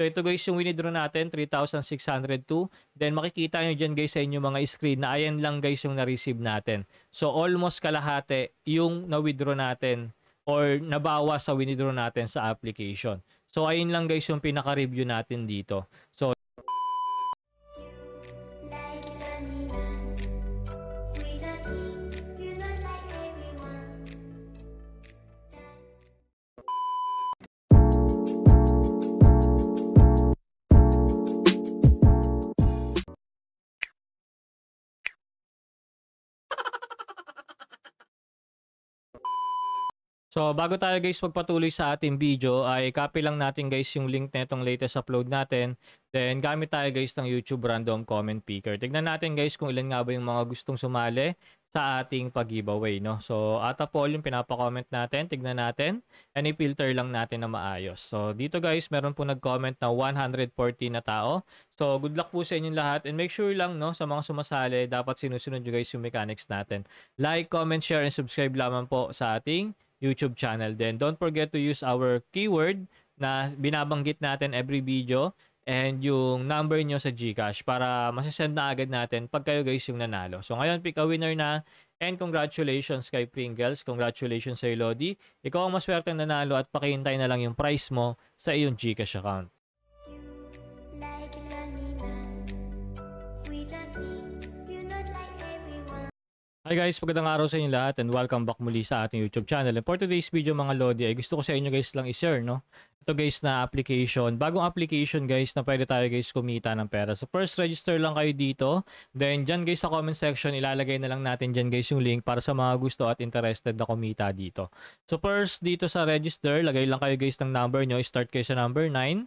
So ito guys yung winidraw natin, 3,602. Then makikita nyo dyan guys sa inyo mga screen na ayan lang guys yung na-receive natin. So almost kalahati yung na-withdraw natin or nabawas sa winidraw natin sa application. So ayun lang guys yung pinaka-review natin dito. So So bago tayo guys magpatuloy sa ating video ay copy lang natin guys yung link netong latest upload natin. Then gamit tayo guys ng YouTube random comment picker. Tignan natin guys kung ilan nga ba yung mga gustong sumali sa ating pag-giveaway. No? So at all yung pinapa-comment natin, tignan natin. And i-filter lang natin na maayos. So dito guys meron po nag-comment na 140 na tao. So good luck po sa inyong lahat and make sure lang no sa mga sumasali dapat sinusunod nyo guys yung mechanics natin. Like, comment, share and subscribe lamang po sa ating YouTube channel din. Don't forget to use our keyword na binabanggit natin every video and yung number nyo sa GCash para masasend na agad natin pag kayo guys yung nanalo. So ngayon, pick a winner na and congratulations kay Pringles. Congratulations sa Lodi. Ikaw ang maswerte nanalo at pakihintay na lang yung prize mo sa iyong GCash account. Hi guys, magandang araw sa inyo lahat and welcome back muli sa ating YouTube channel. And for today's video mga Lodi, ay gusto ko sa inyo guys lang i-share, no? Ito guys na application, bagong application guys na pwede tayo guys kumita ng pera. So first register lang kayo dito. Then dyan guys sa comment section, ilalagay na lang natin dyan guys yung link para sa mga gusto at interested na kumita dito. So first dito sa register, lagay lang kayo guys ng number nyo. Start kayo sa number 9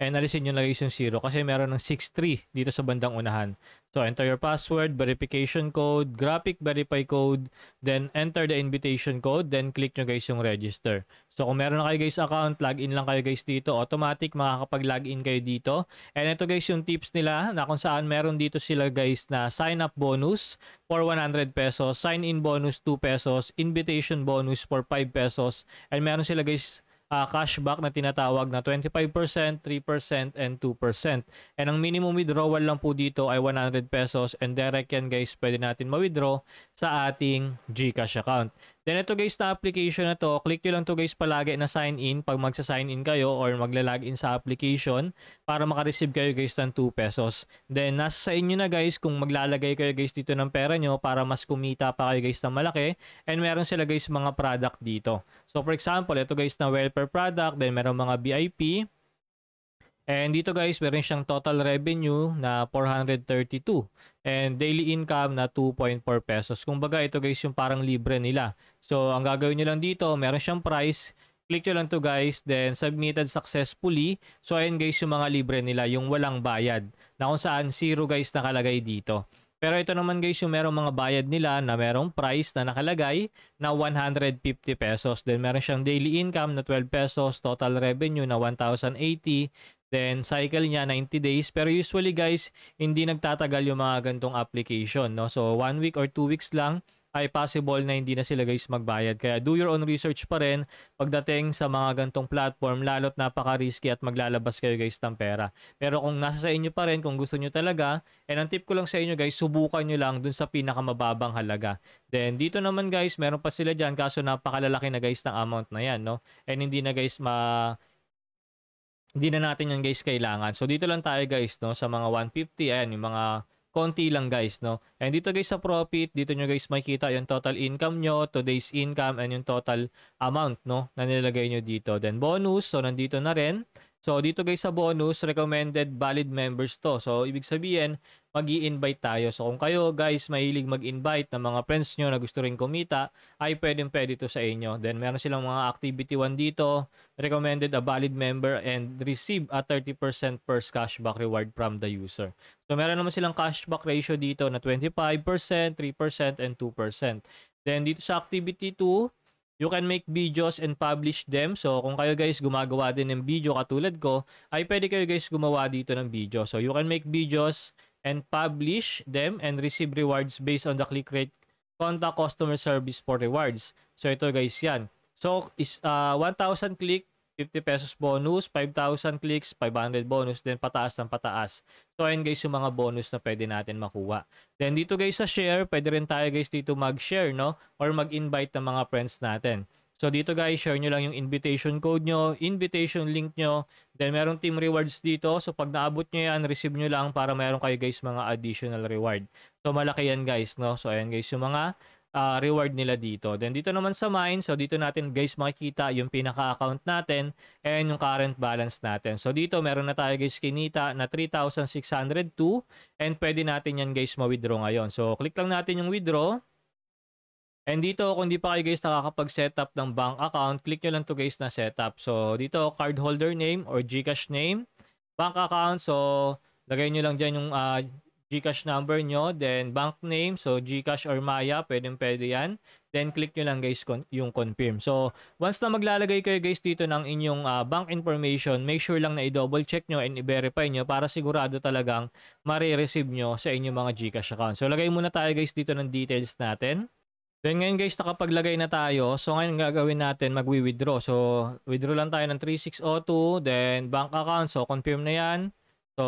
and alisin yung lagay yung 0 kasi meron ng 63 dito sa bandang unahan. So enter your password, verification code, graphic verify code, then enter the invitation code, then click nyo guys yung register. So kung meron na kayo guys account, log in lang kayo guys dito. Automatic makakapag in kayo dito. And ito guys yung tips nila na kung saan meron dito sila guys na sign up bonus for 100 pesos, sign in bonus 2 pesos, invitation bonus for 5 pesos, and meron sila guys uh, cashback na tinatawag na 25%, 3%, and 2%. And ang minimum withdrawal lang po dito ay 100 pesos and direct yan guys pwede natin ma-withdraw sa ating GCash account. Then ito guys na application na to, click nyo lang to guys palagi na sign in pag magsa-sign in kayo or magla-login sa application para makareceive kayo guys ng 2 pesos. Then nasa sa inyo na guys kung maglalagay kayo guys dito ng pera nyo para mas kumita pa kayo guys ng malaki and meron sila guys mga product dito. So for example, ito guys na welfare product, then meron mga VIP, And dito guys, meron siyang total revenue na 432 and daily income na 2.4 pesos. Kumbaga ito guys yung parang libre nila. So ang gagawin nyo lang dito, meron siyang price, click nyo lang to guys, then submitted successfully. So ayan guys yung mga libre nila, yung walang bayad na kung saan zero guys nakalagay dito. Pero ito naman guys yung merong mga bayad nila na merong price na nakalagay na 150 pesos. Then meron siyang daily income na 12 pesos, total revenue na 1,080. Then cycle niya 90 days pero usually guys hindi nagtatagal yung mga gantong application no. So one week or two weeks lang ay possible na hindi na sila guys magbayad. Kaya do your own research pa rin pagdating sa mga gantong platform lalo't napaka-risky at maglalabas kayo guys ng pera. Pero kung nasa sa inyo pa rin, kung gusto nyo talaga, and ang tip ko lang sa inyo guys, subukan nyo lang dun sa pinakamababang halaga. Then dito naman guys, meron pa sila dyan kaso napakalalaki na guys ng amount na yan. No? And hindi na guys ma hindi na natin yan guys kailangan. So dito lang tayo guys no sa mga 150 ayan yung mga konti lang guys no. And dito guys sa profit, dito nyo guys makikita yung total income nyo, today's income and yung total amount no na nilagay nyo dito. Then bonus, so nandito na rin. So dito guys sa bonus, recommended valid members to. So ibig sabihin, mag invite tayo. So kung kayo guys mahilig mag-invite ng mga friends nyo na gusto rin kumita, ay pwedeng pwede to sa inyo. Then meron silang mga activity 1 dito, recommended a valid member and receive a 30% first cashback reward from the user. So meron naman silang cashback ratio dito na 25%, 3%, and 2%. Then dito sa activity 2, You can make videos and publish them. So, kung kayo guys gumagawa din ng video katulad ko, ay pwede kayo guys gumawa dito ng video. So, you can make videos and publish them and receive rewards based on the click rate contact customer service for rewards. So, ito guys yan. So, is uh, 1,000 click 50 pesos bonus, 5,000 clicks, 500 bonus, then pataas ng pataas. So ayun guys yung mga bonus na pwede natin makuha. Then dito guys sa share, pwede rin tayo guys dito mag-share no or mag-invite ng mga friends natin. So dito guys, share nyo lang yung invitation code nyo, invitation link nyo, then meron team rewards dito. So pag naabot nyo yan, receive nyo lang para meron kayo guys mga additional reward. So malaki yan guys, no? So ayan guys yung mga uh, reward nila dito. Then dito naman sa mine, so dito natin guys makikita yung pinaka-account natin and yung current balance natin. So dito meron na tayo guys kinita na 3,602 and pwede natin yan guys ma-withdraw ngayon. So click lang natin yung withdraw. And dito, kung di pa kayo guys nakakapag-setup ng bank account, click nyo lang to guys na setup. So dito, cardholder name or Gcash name, bank account. So lagay nyo lang dyan yung uh, Gcash number nyo, then bank name, so Gcash or Maya, pwedeng pwede yan. Then click nyo lang guys con- yung confirm. So once na maglalagay kayo guys dito ng inyong uh, bank information, make sure lang na i-double check nyo and i-verify nyo para sigurado talagang marireceive nyo sa inyong mga Gcash account. So lagay muna tayo guys dito ng details natin. Then ngayon guys, nakapaglagay na tayo. So ngayon gagawin natin, magwi-withdraw. So withdraw lang tayo ng 3602, then bank account. So confirm na yan. So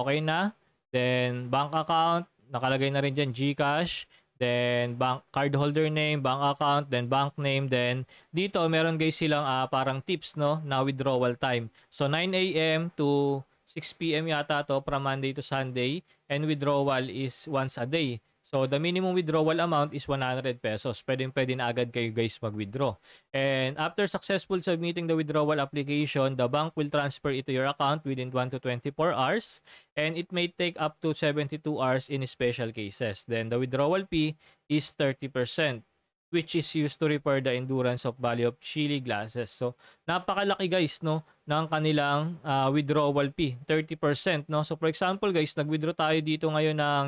okay na. Then, bank account, nakalagay na rin dyan GCash. Then, bank card holder name, bank account, then bank name. Then, dito, meron guys silang uh, parang tips, no, na withdrawal time. So, 9 a.m. to 6 p.m. yata to from Monday to Sunday. And withdrawal is once a day. So, the minimum withdrawal amount is 100 pesos. Pwede, pwede na agad kayo guys mag-withdraw. And after successful submitting the withdrawal application, the bank will transfer it to your account within 1 to 24 hours. And it may take up to 72 hours in special cases. Then, the withdrawal fee is 30% which is used to repair the endurance of value of chili glasses. So, napakalaki guys, no, ng kanilang uh, withdrawal fee, 30%, no. So, for example, guys, nag-withdraw tayo dito ngayon ng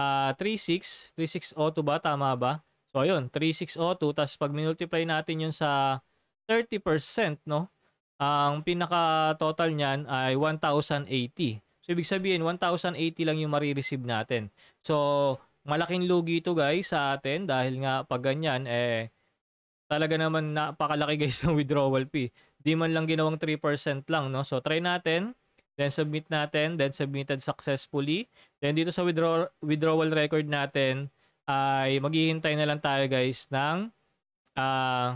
uh, 36, 3602 ba? Tama ba? So, ayun, 3602. Tapos, pag multiply natin yun sa 30%, no? Ang pinaka-total niyan ay 1,080. So, ibig sabihin, 1,080 lang yung marireceive natin. So, malaking lugi ito guys sa atin dahil nga pag ganyan, eh, talaga naman napakalaki guys ng withdrawal fee. Di man lang ginawang 3% lang, no? So, try natin. Then submit natin, then submitted successfully. Then dito sa withdrawal withdrawal record natin ay maghihintay na lang tayo guys ng uh,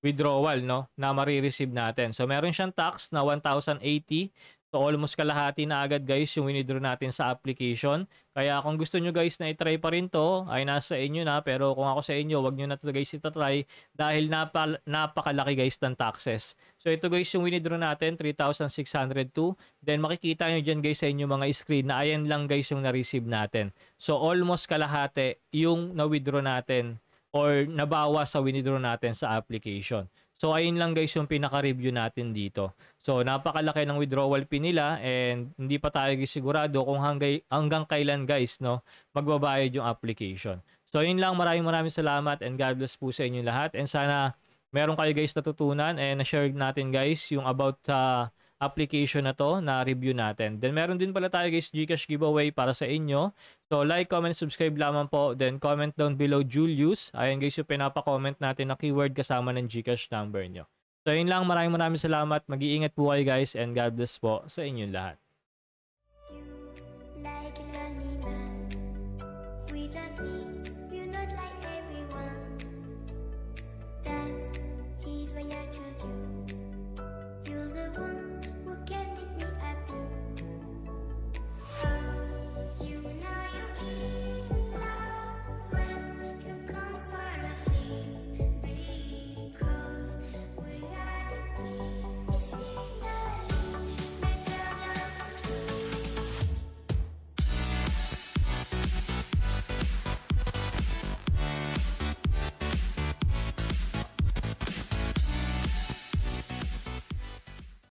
withdrawal no na marireceive natin. So meron siyang tax na 1080 So almost kalahati na agad guys yung winidraw natin sa application. Kaya kung gusto nyo guys na itry pa rin to, ay nasa inyo na. Pero kung ako sa inyo, wag nyo na to guys itatry dahil napa, napakalaki guys ng taxes. So ito guys yung winidraw natin, 3,602. Then makikita nyo dyan guys sa inyo mga screen na ayan lang guys yung na-receive natin. So almost kalahati yung na-withdraw natin or nabawas sa winidraw natin sa application. So ayun lang guys yung pinaka-review natin dito. So napakalaki ng withdrawal fee nila and hindi pa tayo sigurado kung hanggang, hanggang kailan guys no magbabayad yung application. So ayun lang maraming maraming salamat and God bless po sa inyo lahat and sana meron kayo guys natutunan and na-share natin guys yung about sa uh, application na to na review natin. Then meron din pala tayo guys Gcash giveaway para sa inyo. So like, comment, subscribe lamang po. Then comment down below Julius. Ayan guys yung pinapa-comment natin na keyword kasama ng Gcash number nyo. So yun lang, maraming maraming salamat. Mag-iingat po kayo guys and God bless po sa inyong lahat.